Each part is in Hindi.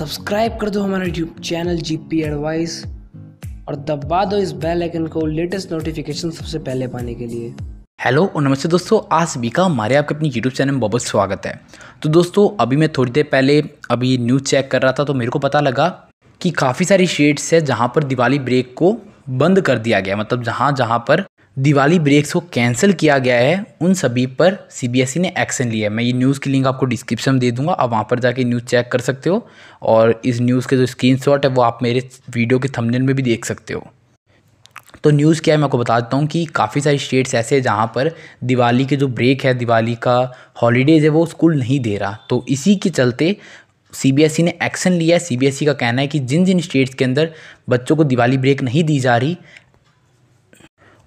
सब्सक्राइब कर दो हमारा YouTube channel G P advice और दबा दो इस बेल आइकन को लेटेस्ट नोटिफिकेशन सबसे पहले पाने के लिए हेलो और नमस्ते दोस्तों आज भी का हमारे आपके अपनी यूट्यूब चैनल में बहुत स्वागत है तो दोस्तों अभी मैं थोड़ी देर पहले अभी न्यूज़ चेक कर रहा था तो मेरे को पता लगा कि काफ़ी सारी शेड्स है जहाँ पर दिवाली ब्रेक को बंद कर दिया गया मतलब जहाँ जहाँ पर दिवाली ब्रेक्स को कैंसिल किया गया है उन सभी पर सीबीएसई e ने एक्शन लिया है मैं ये न्यूज़ की लिंक आपको डिस्क्रिप्शन में दे दूंगा आप वहाँ पर जाके न्यूज़ चेक कर सकते हो और इस न्यूज़ के जो स्क्रीनशॉट है वो आप मेरे वीडियो के थंबनेल में भी देख सकते हो तो न्यूज़ क्या है मैं आपको बता देता हूँ कि काफ़ी सारे स्टेट्स ऐसे हैं जहाँ पर दिवाली के जो ब्रेक है दिवाली का हॉलीडेज़ है वो स्कूल नहीं दे रहा तो इसी के चलते सीबीएसई e ने एक्शन लिया है सीबीएसई e का कहना है कि जिन जिन स्टेट्स के अंदर बच्चों को दिवाली ब्रेक नहीं दी जा रही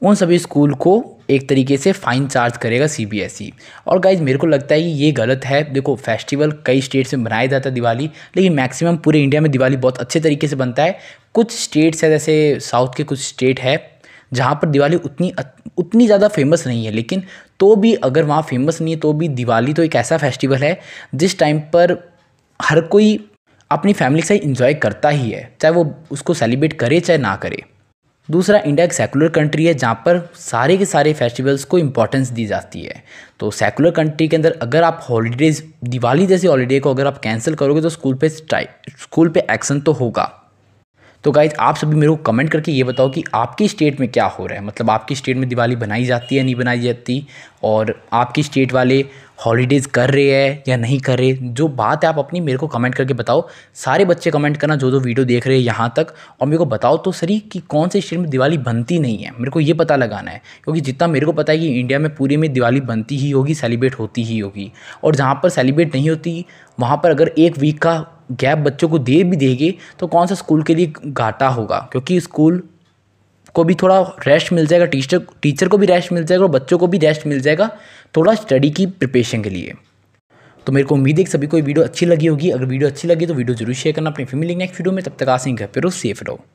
उन सभी स्कूल को एक तरीके से फ़ाइन चार्ज करेगा सीबीएसई e। और गाइज मेरे को लगता है कि ये गलत है देखो फेस्टिवल कई स्टेट्स में मनाया जाता है दिवाली लेकिन मैक्सिमम पूरे इंडिया में दिवाली बहुत अच्छे तरीके से बनता है कुछ स्टेट्स है जैसे साउथ के कुछ स्टेट है जहाँ पर दिवाली उतनी उतनी ज़्यादा फेमस नहीं है लेकिन तो भी अगर वहाँ फेमस नहीं है तो भी दिवाली तो एक ऐसा फेस्टिवल है जिस टाइम पर हर कोई अपनी फैमिली से इंजॉय करता ही है चाहे वो उसको सेलिब्रेट करे चाहे ना करे दूसरा इंडिया एक सेकुलर कंट्री है जहाँ पर सारे के सारे फेस्टिवल्स को इम्पोर्टेंस दी जाती है तो सेकुलर कंट्री के अंदर अगर आप हॉलीडेज़ दिवाली जैसे हॉलीडे को अगर आप कैंसिल करोगे तो स्कूल पे स्ट्राइक स्कूल पे एक्शन तो होगा तो गाइज आप सभी मेरे को कमेंट करके ये बताओ कि आपकी स्टेट में क्या हो रहा है मतलब आपकी स्टेट में दिवाली बनाई जाती है नहीं बनाई जाती और आपकी स्टेट वाले हॉलीडेज़ कर रहे हैं या नहीं कर रहे जो बात है आप अपनी मेरे को कमेंट करके बताओ सारे बच्चे कमेंट करना जो जो वीडियो देख रहे हैं यहाँ तक और मेरे को बताओ तो सर कि कौन से स्टेट में दिवाली बनती नहीं है मेरे को ये पता लगाना है क्योंकि जितना मेरे को पता है कि इंडिया में पूरे में दिवाली बनती ही होगी सेलिब्रेट होती ही होगी और जहाँ पर सेलिब्रेट नहीं होती वहाँ पर अगर एक वीक का गैप बच्चों को दे भी देगी तो कौन सा स्कूल के लिए घाटा होगा क्योंकि स्कूल को भी थोड़ा रेस्ट मिल जाएगा टीचर टीचर को भी रेस्ट मिल जाएगा और बच्चों को भी रेस्ट मिल जाएगा थोड़ा स्टडी की प्रिपरेशन के लिए तो मेरे को उम्मीद है कि सभी को वीडियो अच्छी लगी होगी अगर वीडियो अच्छी लगी तो वीडियो जरूर शेयर करना अपनी फैमिली नेक्स्ट वीडियो में तब तक आसेंगे घर पर सेफ रहो